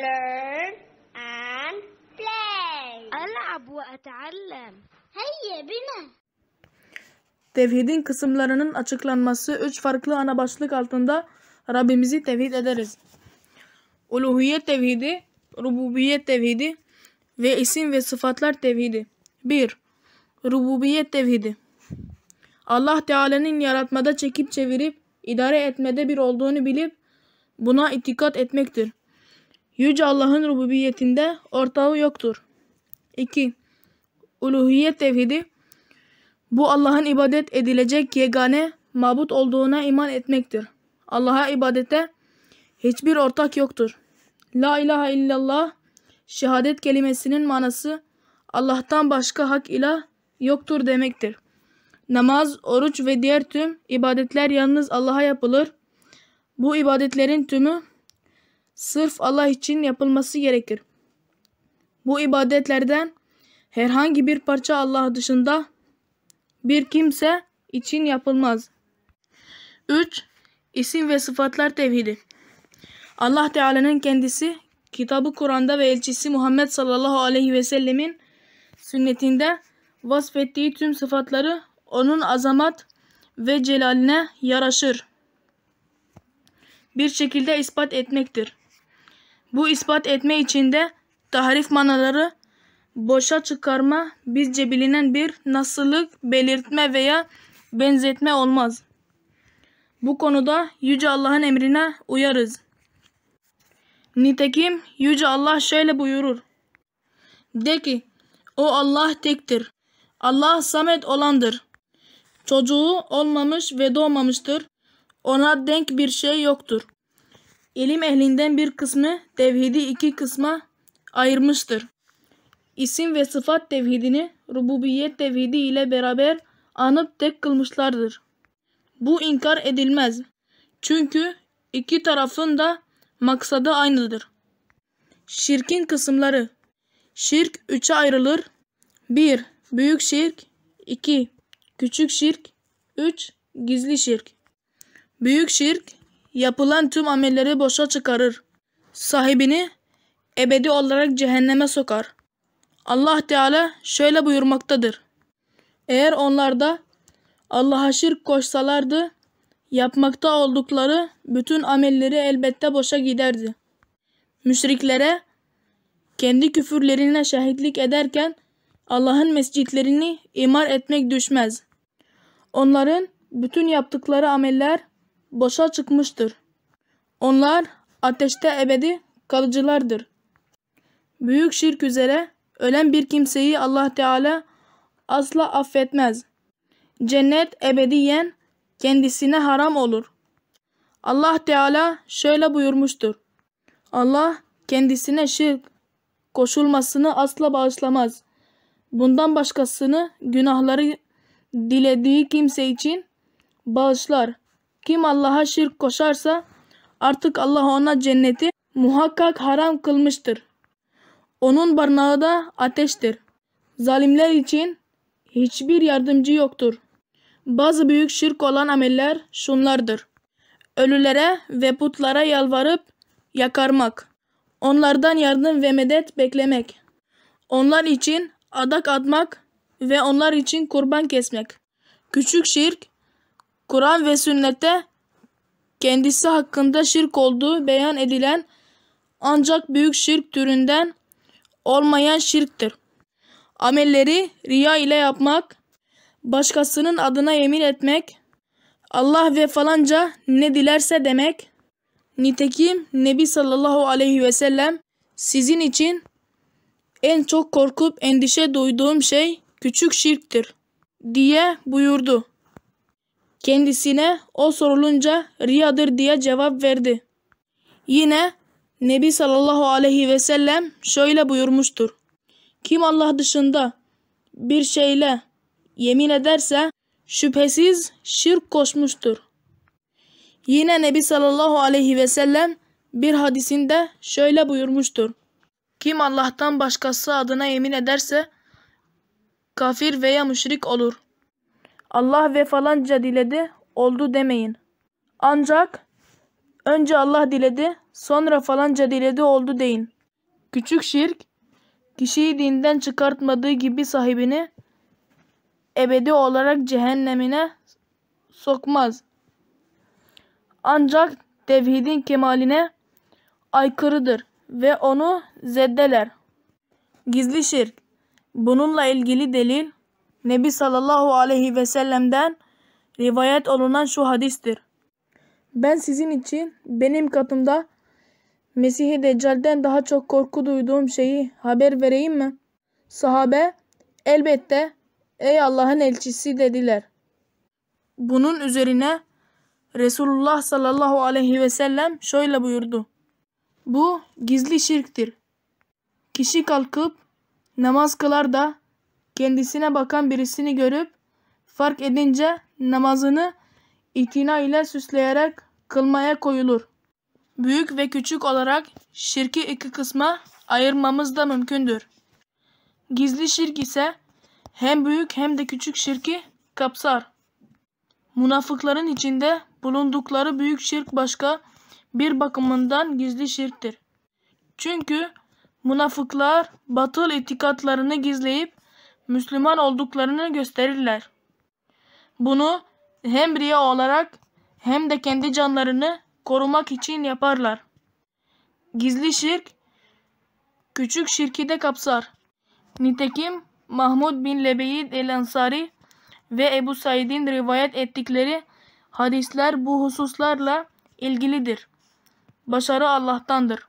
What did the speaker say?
learn and play. ألعب وأتعلم. Hayya bina. Tevhidin kısımlarının açıklanması üç farklı ana başlık altında Rabbimizi tevhid ederiz. Uluhiyet tevhidi, rububiyet tevhidi ve isim ve sıfatlar tevhidi. 1. Rububiyet tevhidi. Allah Teala'nın yaratmada çekip çevirip idare etmede bir olduğunu bilip buna itikat etmektir. Yüce Allah'ın rububiyetinde ortağı yoktur. 2. Uluhiyet tevhidi bu Allah'ın ibadet edilecek yegane mabut olduğuna iman etmektir. Allah'a ibadete hiçbir ortak yoktur. La ilahe illallah şehadet kelimesinin manası Allah'tan başka hak ilah yoktur demektir. Namaz, oruç ve diğer tüm ibadetler yalnız Allah'a yapılır. Bu ibadetlerin tümü sırf Allah için yapılması gerekir. Bu ibadetlerden herhangi bir parça Allah dışında bir kimse için yapılmaz. 3. İsim ve sıfatlar tevhidi. Allah Teala'nın kendisi kitabı Kur'an'da ve elçisi Muhammed sallallahu aleyhi ve sellemin sünnetinde vasfettiği tüm sıfatları onun azamat ve celaline yaraşır bir şekilde ispat etmektir. Bu ispat etme içinde de tahrif manaları boşa çıkarma bizce bilinen bir nasıllık belirtme veya benzetme olmaz. Bu konuda Yüce Allah'ın emrine uyarız. Nitekim Yüce Allah şöyle buyurur. De ki o Allah tektir. Allah samet olandır. Çocuğu olmamış ve doğmamıştır. Ona denk bir şey yoktur. İlim ehlinden bir kısmı tevhidi iki kısma ayırmıştır. İsim ve sıfat tevhidini rububiyet tevhidi ile beraber anıp tek kılmışlardır. Bu inkar edilmez. Çünkü iki tarafın da maksadı aynıdır. Şirkin kısımları Şirk üçe ayrılır. 1. Büyük şirk 2. Küçük şirk 3. Gizli şirk Büyük şirk yapılan tüm amelleri boşa çıkarır. Sahibini ebedi olarak cehenneme sokar. Allah Teala şöyle buyurmaktadır. Eğer onlarda Allah'a şirk koşsalardı, yapmakta oldukları bütün amelleri elbette boşa giderdi. Müşriklere kendi küfürlerine şahitlik ederken Allah'ın mescitlerini imar etmek düşmez. Onların bütün yaptıkları ameller boşa çıkmıştır. Onlar ateşte ebedi kalıcılardır. Büyük şirk üzere ölen bir kimseyi Allah Teala asla affetmez. Cennet ebediyen kendisine haram olur. Allah Teala şöyle buyurmuştur. Allah kendisine şirk koşulmasını asla bağışlamaz. Bundan başkasını günahları dilediği kimse için bağışlar. Kim Allah'a şirk koşarsa artık Allah ona cenneti muhakkak haram kılmıştır. Onun barınağı da ateştir. Zalimler için hiçbir yardımcı yoktur. Bazı büyük şirk olan ameller şunlardır. Ölülere ve putlara yalvarıp yakarmak. Onlardan yardım ve medet beklemek. Onlar için adak atmak ve onlar için kurban kesmek. Küçük şirk Kur'an ve sünnette kendisi hakkında şirk olduğu beyan edilen ancak büyük şirk türünden olmayan şirktir. Amelleri riya ile yapmak, başkasının adına yemin etmek, Allah ve falanca ne dilerse demek. Nitekim Nebi sallallahu aleyhi ve sellem sizin için en çok korkup endişe duyduğum şey küçük şirktir diye buyurdu. Kendisine o sorulunca riyadır diye cevap verdi. Yine Nebi sallallahu aleyhi ve sellem şöyle buyurmuştur. Kim Allah dışında bir şeyle yemin ederse şüphesiz şirk koşmuştur. Yine Nebi sallallahu aleyhi ve sellem bir hadisinde şöyle buyurmuştur. Kim Allah'tan başkası adına yemin ederse kafir veya müşrik olur. Allah ve falanca diledi oldu demeyin. Ancak önce Allah diledi sonra falanca diledi oldu deyin. Küçük şirk kişiyi dinden çıkartmadığı gibi sahibini ebedi olarak cehennemine sokmaz. Ancak tevhidin kemaline aykırıdır ve onu zeddeler. Gizli şirk. Bununla ilgili delil Nebi sallallahu aleyhi ve sellem'den rivayet olunan şu hadistir. Ben sizin için benim katımda Mesih-i Deccal'den daha çok korku duyduğum şeyi haber vereyim mi? Sahabe elbette ey Allah'ın elçisi dediler. Bunun üzerine Resulullah sallallahu aleyhi ve sellem şöyle buyurdu. Bu gizli şirktir. Kişi kalkıp namaz kılar da kendisine bakan birisini görüp fark edince namazını itina ile süsleyerek kılmaya koyulur. Büyük ve küçük olarak şirki iki kısma ayırmamız da mümkündür. Gizli şirk ise hem büyük hem de küçük şirki kapsar. Münafıkların içinde bulundukları büyük şirk başka bir bakımından gizli şirktir. Çünkü münafıklar batıl itikatlarını gizleyip Müslüman olduklarını gösterirler. Bunu hem riya olarak hem de kendi canlarını korumak için yaparlar. Gizli şirk küçük şirki de kapsar. Nitekim Mahmud bin Lebeyd el-Ansari ve Ebu Said'in rivayet ettikleri hadisler bu hususlarla ilgilidir. Başarı Allah'tandır.